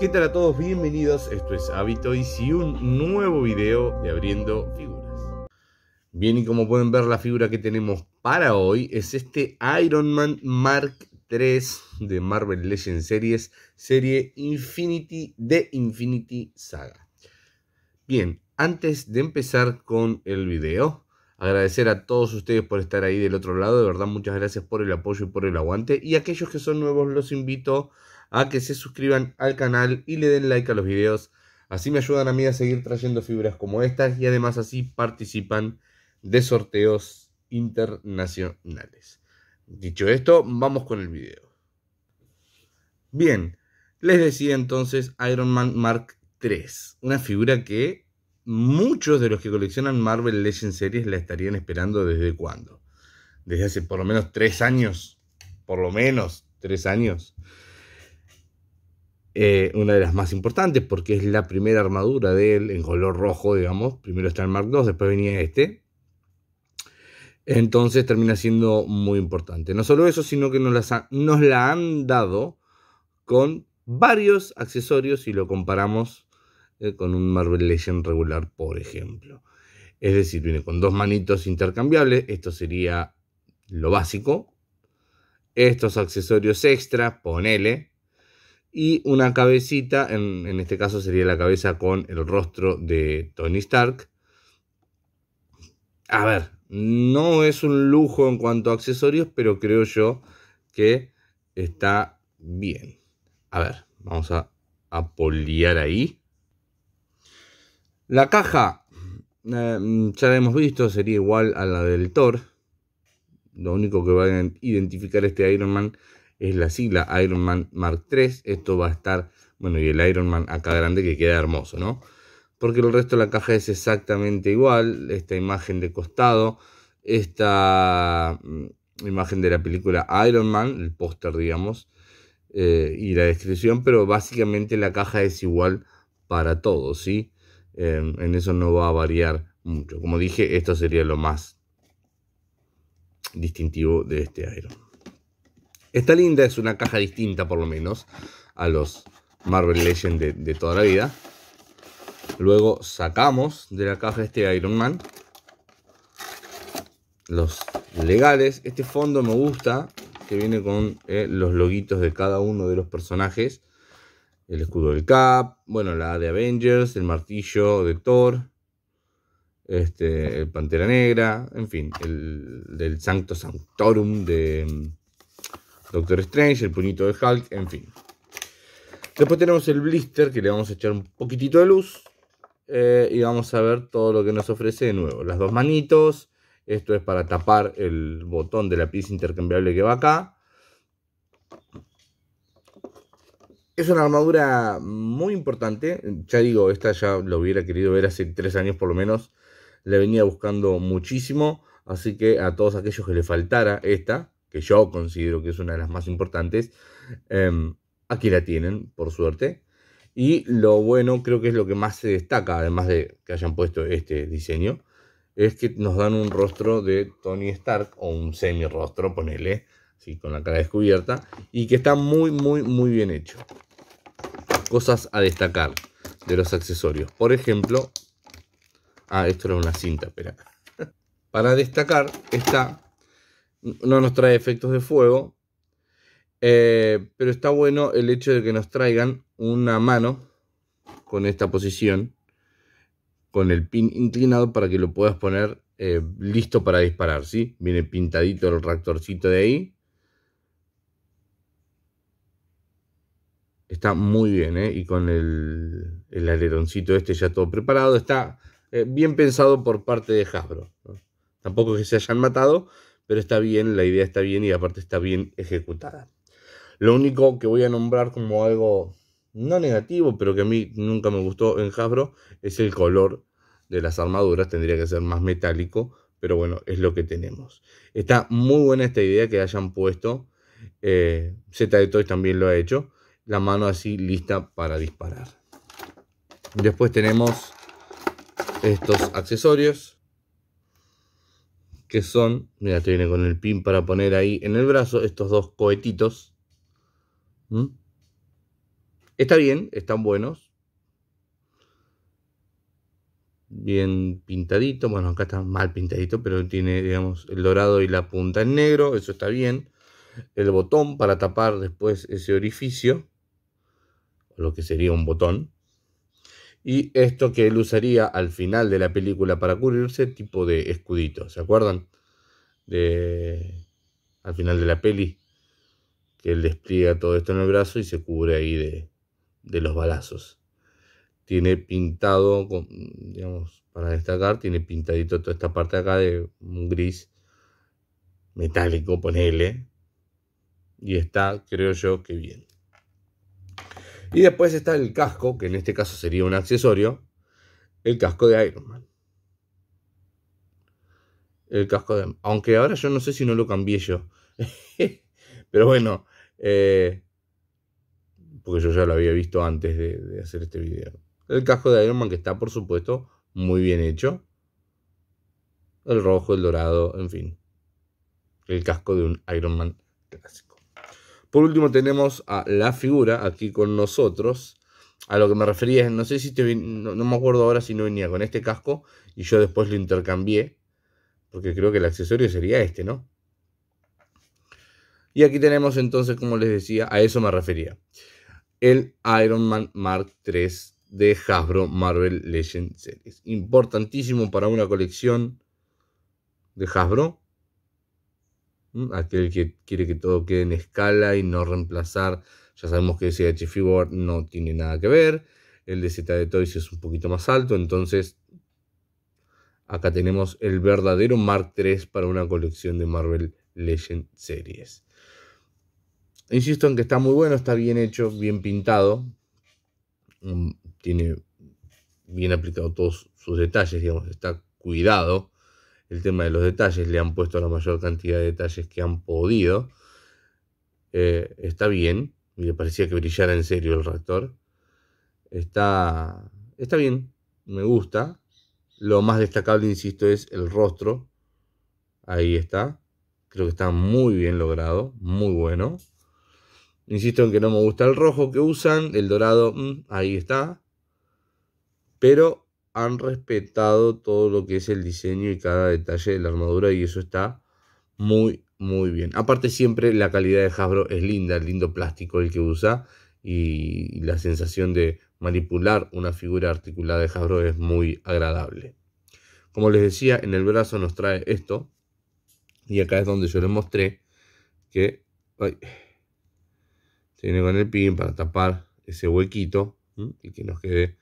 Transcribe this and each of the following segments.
¿Qué tal a todos? Bienvenidos, esto es Hábito y si un nuevo video de Abriendo Figuras. Bien, y como pueden ver la figura que tenemos para hoy es este Iron Man Mark III de Marvel Legends Series, serie Infinity de Infinity Saga. Bien, antes de empezar con el video, agradecer a todos ustedes por estar ahí del otro lado, de verdad muchas gracias por el apoyo y por el aguante, y aquellos que son nuevos los invito a que se suscriban al canal y le den like a los videos. Así me ayudan a mí a seguir trayendo figuras como estas y además así participan de sorteos internacionales. Dicho esto, vamos con el video. Bien, les decía entonces Iron Man Mark III, una figura que muchos de los que coleccionan Marvel Legends series la estarían esperando desde cuándo. Desde hace por lo menos tres años, por lo menos tres años. Eh, una de las más importantes porque es la primera armadura de él en color rojo, digamos. Primero está el Mark II, después venía este. Entonces termina siendo muy importante. No solo eso, sino que nos, la han dado con varios accesorios si lo comparamos eh, con un Marvel Legend regular, por ejemplo. Es decir, viene con dos manitos intercambiables. Esto sería lo básico. Estos accesorios extra, ponele y una cabecita, en, este caso sería la cabeza con el rostro de Tony Stark. A ver, no es un lujo en cuanto a accesorios, pero creo yo que está bien. A ver, vamos a, a poliar ahí. La caja, eh, ya la hemos visto, sería igual a la del Thor. Lo único que va a identificar este Iron Man es la sigla Iron Man Mark III. Esto va a estar, bueno, y el Iron Man acá grande que queda hermoso, ¿no? Porque el resto de la caja es exactamente igual. Esta imagen de costado, esta mm, imagen de la película Iron Man, el póster, digamos, eh, y la descripción, pero básicamente la caja es igual para todos, ¿sí? Em, en eso no va a variar mucho. Como dije, esto sería lo más distintivo de este Iron esta linda, es una caja distinta por lo menos a los Marvel Legends de, toda la vida. Luego sacamos de la caja este Iron Man. Los legales. Este fondo me gusta, que viene con eh, los loguitos de cada uno de los personajes. El escudo del Cap, bueno, la de Avengers, el martillo de Thor, este, el Pantera Negra, en fin, el del Sancto Sanctorum de, Doctor Strange, el puñito de Hulk, en fin. Después tenemos el blister que le vamos a echar un poquitito de luz eh, y vamos a ver todo lo que nos ofrece de nuevo. Las dos manitos, esto es para tapar el botón de la pieza intercambiable que va acá. Es una armadura muy importante. Ya digo, esta ya lo hubiera querido ver hace tres años por lo menos. Le venía buscando muchísimo. Así que a todos aquellos que le faltara esta, que yo considero que es una de las más importantes, em, aquí la tienen, por suerte. Y lo bueno, creo que es lo que más se destaca, además de que hayan puesto este diseño, es que nos dan un rostro de Tony Stark, o un semi-rostro, ponele, así, con la cara descubierta, y que está muy, muy, muy bien hecho. Cosas a destacar de los accesorios. Por ejemplo, ah, esto era una cinta, espera. Para destacar está no nos trae efectos de fuego. Eh, pero está bueno el hecho de que nos traigan una mano con esta posición, con el pin inclinado para que lo puedas poner eh, listo para disparar, ¿sí? Viene pintadito el reactorcito de ahí. Está muy bien, ¿eh? Y con el, el aleroncito este ya todo preparado. Está eh, bien pensado por parte de Hasbro. Tampoco que se hayan matado, pero está bien, la idea está bien y aparte está bien ejecutada. Lo único que voy a nombrar como algo no negativo, pero que a mí nunca me gustó en Hasbro, es el color de las armaduras, tendría que ser más metálico, pero bueno, es lo que tenemos. Está muy buena esta idea que hayan puesto, eh, Z de Toys también lo ha hecho, la mano así lista para disparar. Después tenemos estos accesorios que son, mira, te viene con el pin para poner ahí en el brazo estos dos cohetitos. ¿Mm? Está bien, están buenos. Bien pintadito, bueno, acá está mal pintadito, pero tiene, digamos, el dorado y la punta en negro, eso está bien. El botón para tapar después ese orificio, lo que sería un botón. Y esto que él usaría al final de la película para cubrirse, tipo de escudito, ¿se acuerdan? De... Al final de la peli, que él despliega todo esto en el brazo y se cubre ahí de, los balazos. Tiene pintado, digamos, para destacar, tiene pintadito toda esta parte acá de un gris metálico, ponele. Y está, creo yo, que bien. Y después está el casco, que en este caso sería un accesorio, el casco de Iron Man. El casco de... Aunque ahora yo no sé si no lo cambié yo. Pero bueno, eh, porque yo ya lo había visto antes de, de hacer este video. El casco de Iron Man que está, por supuesto, muy bien hecho. El rojo, el dorado, en fin. El casco de un Iron Man clásico. Por último tenemos a la figura aquí con nosotros. A lo que me refería no sé si te no, no me acuerdo ahora si no venía con este casco y yo después lo intercambié. Porque creo que el accesorio sería este, ¿no? Y aquí tenemos entonces, como les decía, a eso me refería. El Iron Man Mark III de Hasbro Marvel Legends Series. Importantísimo para una colección de Hasbro. Mm, aquel que quiere que todo quede en escala y no reemplazar. Ya sabemos que ese H Figure no tiene nada que ver. El de Z de Toys es un poquito más alto, entonces acá tenemos el verdadero Mark III para una colección de Marvel Legend Series. Insisto en que está muy bueno, está bien hecho, bien pintado. Mm, tiene bien aplicado todos sus detalles, digamos, está cuidado el tema de los detalles, le han puesto la mayor cantidad de detalles que han podido. Eh, está bien, me parecía que brillara en serio el reactor. Está, está bien, me gusta. Lo más destacable, insisto, es el rostro. Ahí está. Creo que está muy bien logrado, muy bueno. Insisto en que no me gusta el rojo que usan, el dorado, mm, ahí está. Pero han respetado todo lo que es el diseño y cada detalle de la armadura y eso está muy, muy bien. Aparte siempre la calidad de Hasbro es linda, el lindo plástico el que usa y la sensación de manipular una figura articulada de Hasbro es muy agradable. Como les decía, en el brazo nos trae esto y acá es donde yo les mostré que ay, tiene con el pin para tapar ese huequito y que nos quede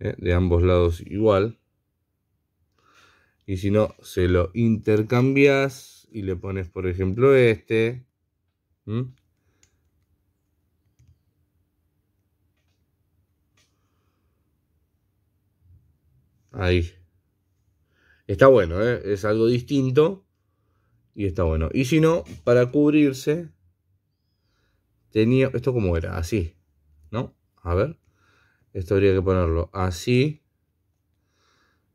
¿eh? de ambos lados igual. Y si no, se lo intercambias y le pones, por ejemplo, este. Ahí. Está bueno, ¿eh? es algo distinto y está bueno. Y si no, para cubrirse, tenía... ¿Esto como era? Así, ¿no? A ver. Esto habría que ponerlo así.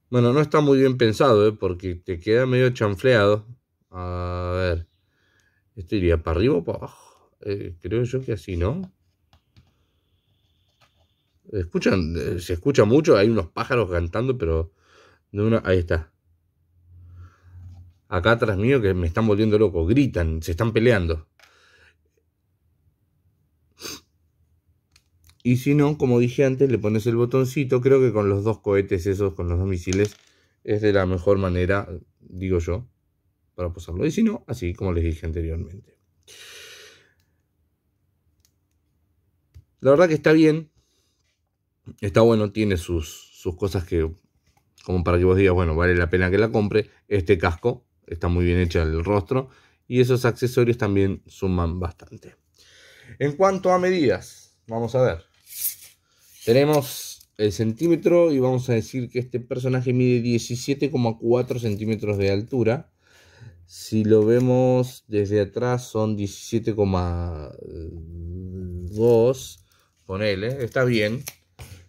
Bueno, no está muy bien pensado, ¿eh? porque te queda medio chanfleado. A ver. Esto iría para arriba o para abajo. Eh, creo yo que así, ¿no? Escuchan, eh, se escucha mucho, hay unos pájaros cantando, pero Ahí está. Acá atrás mío que me están volviendo loco. Gritan, se están peleando. Y si no, como dije antes, le pones el botoncito. Creo que con los dos cohetes esos, con los dos misiles, es de la mejor manera, digo yo, para posarlo. Y si no, así como les dije anteriormente. La verdad que está bien. Está bueno, tiene sus, sus cosas que, como para que vos digas, bueno, vale la pena que la compre. Este casco está muy bien hecho el rostro. Y esos accesorios también suman bastante. En cuanto a medidas, vamos a ver. Tenemos el centímetro y vamos a decir que este personaje mide 17,4 centímetros de altura. Si lo vemos desde atrás son 17,2, ponele, está bien.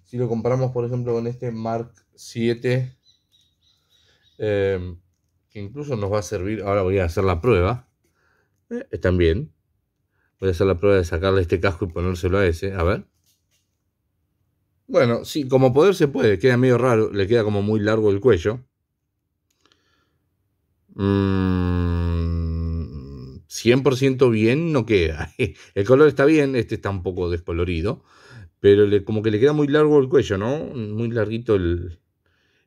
Si lo comparamos por ejemplo con este Mark 7, eh, que incluso nos va a servir, ahora voy a hacer la prueba, eh, están bien. Voy a hacer la prueba de sacarle este casco y ponérselo a ese, a ver. Bueno, sí, como poder se puede, queda medio raro, le queda como muy largo el cuello. 100% mm, bien no queda. El color está bien, este está un poco descolorido, pero como que le queda muy largo el cuello, ¿no? Muy larguito el,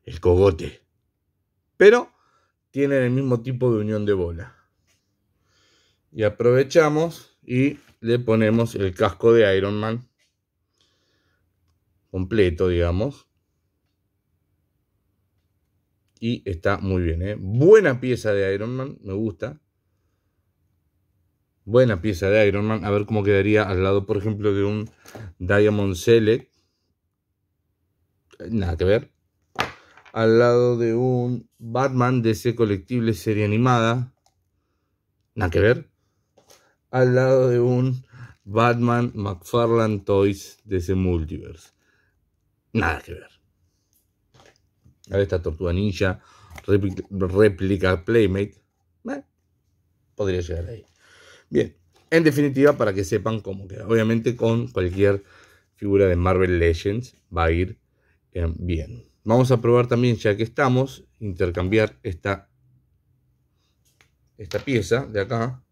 el cogote. Pero tienen el mismo tipo de unión de bola. Y aprovechamos y le ponemos el casco de Iron Man completo, digamos. Y está muy bien, ¿eh? Buena pieza de Iron Man, me gusta. Buena pieza de Iron Man. A ver cómo quedaría al lado, por ejemplo, de un Diamond Select. Eh, nada que ver. Al lado de un Batman de ese Colectible Serie Animada. Nada que ver. Al lado de un Batman McFarlane Toys de ese multiverse. Nada que ver. A esta tortuga ninja, réplica, Playmate. Podría llegar ahí. Bien, en definitiva, para que sepan cómo queda. Obviamente, con cualquier figura de Marvel Legends va a ir eh, bien. Vamos a probar también, ya que estamos, intercambiar esta, esta pieza de acá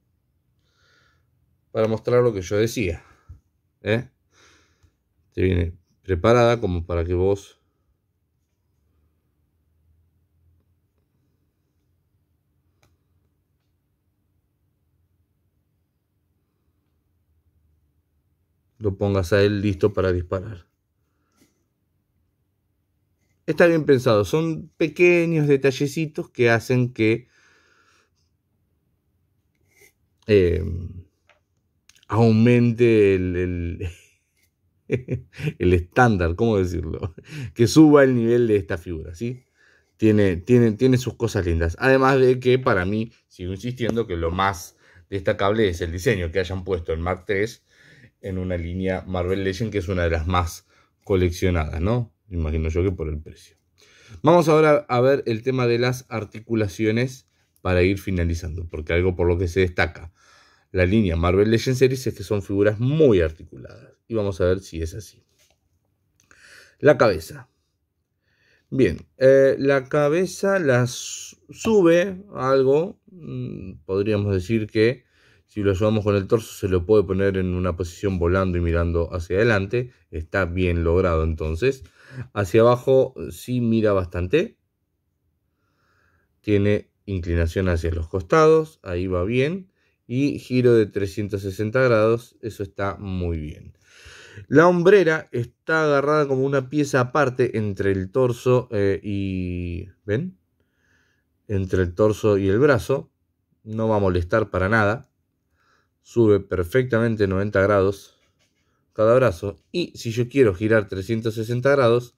para mostrar lo que yo decía. ¿eh? Te viene preparada como para que vos lo pongas a él listo para disparar. Está bien pensado, son pequeños detallecitos que hacen que eh, aumente el el estándar, ¿cómo decirlo? Que suba el nivel de esta figura, ¿sí? Tiene, tiene sus cosas lindas. Además de que para mí, sigo insistiendo que lo más destacable es el diseño que hayan puesto el Mark III en una línea Marvel Legend, que es una de las más coleccionadas, ¿no? Imagino yo que por el precio. Vamos ahora a ver el tema de las articulaciones para ir finalizando, porque algo por lo que se destaca la línea Marvel Legends Series es que son figuras muy articuladas. Y vamos a ver si es así. La cabeza. Bien, eh, la cabeza la sube algo. Mm, podríamos decir que si lo llevamos con el torso se lo puede poner en una posición volando y mirando hacia adelante. Está bien logrado entonces. Hacia abajo sí mira bastante. Tiene inclinación hacia los costados. Ahí va bien y giro de 360 grados, eso está muy bien. La hombrera está agarrada como una pieza aparte entre el torso eh, y... ¿Ven? Entre el torso y el brazo. No va a molestar para nada. Sube perfectamente 90 grados cada brazo. Y si yo quiero girar 360 grados,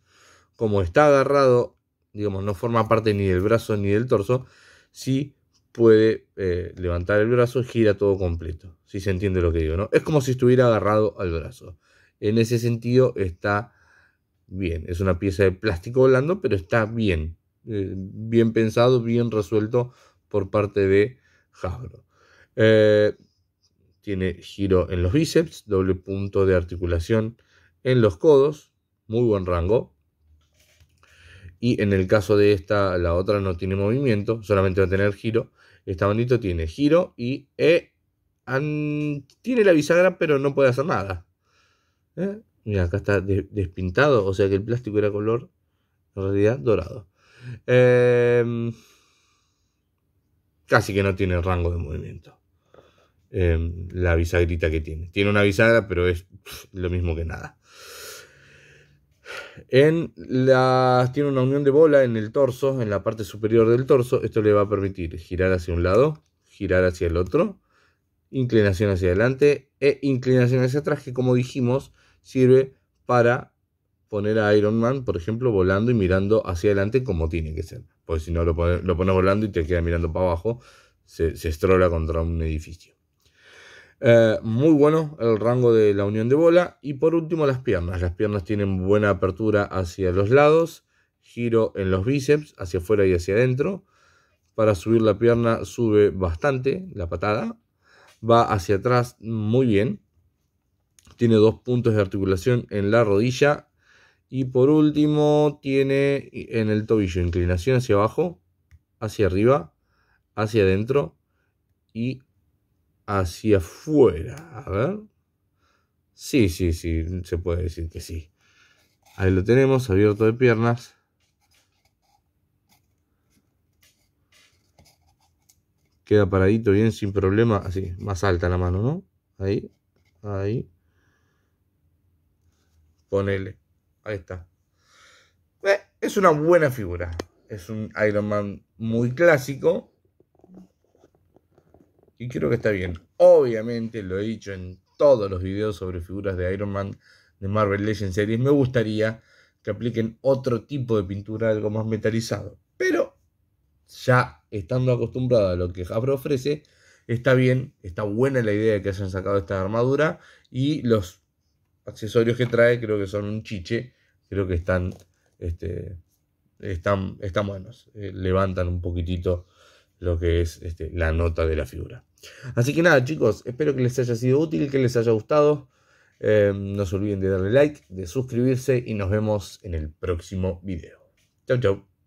como está agarrado, digamos, no forma parte ni del brazo ni del torso, si puede eh, levantar el brazo, gira todo completo, si se entiende lo que digo, ¿no? Es como si estuviera agarrado al brazo. En ese sentido está bien, es una pieza de plástico blando, pero está bien, eh, bien pensado, bien resuelto por parte de Hasbro. Eh, tiene giro en los bíceps, doble punto de articulación en los codos, muy buen rango, y en el caso de esta, la otra no tiene movimiento, solamente va a tener giro. Está bonito, tiene giro y eh, tiene la bisagra, pero no puede hacer nada. ¿Eh? Mira, acá está despintado, o sea que el plástico era color, en realidad, dorado. Em, casi que no tiene rango de movimiento. Em, la bisagrita que tiene. Tiene una bisagra, pero es lo mismo que nada en tiene una unión de bola en el torso, en la parte superior del torso. Esto le va a permitir girar hacia un lado, girar hacia el otro, inclinación hacia adelante e inclinación hacia atrás, que como dijimos, sirve para poner a Iron Man, por ejemplo, volando y mirando hacia adelante como tiene que ser. Porque si no, lo pone volando y te queda mirando para abajo, se, se estrola contra un edificio. Eh, muy bueno el rango de la unión de bola. Y por último las piernas. Las piernas tienen buena apertura hacia los lados, giro en los bíceps, hacia afuera y hacia adentro. Para subir la pierna sube bastante la patada. Va hacia atrás muy bien. Tiene dos puntos de articulación en la rodilla. Y por último tiene en el tobillo inclinación hacia abajo, hacia arriba, hacia adentro y hacia afuera. A ver. Sí, sí, sí, se puede decir que sí. Ahí lo tenemos, abierto de piernas. Queda paradito bien, sin problema. Así, más alta la mano, ¿no? Ahí, ahí. Ponele. Ahí está. Eh, es una buena figura. Es un Iron Man muy clásico y creo que está bien. Obviamente lo he dicho en todos los videos sobre figuras de Iron Man de Marvel Legends Series, me gustaría que apliquen otro tipo de pintura, algo más metalizado. Pero ya estando acostumbrado a lo que Hasbro ofrece, está bien, está buena la idea de que hayan sacado esta armadura y los accesorios que trae creo que son un chiche, creo que están, este, están, están buenos, eh, levantan un poquitito lo que es este, la nota de la figura. Así que nada, chicos, espero que les haya sido útil, que les haya gustado. Em, no se olviden de darle like, de suscribirse y nos vemos en el próximo video. Chau, chau.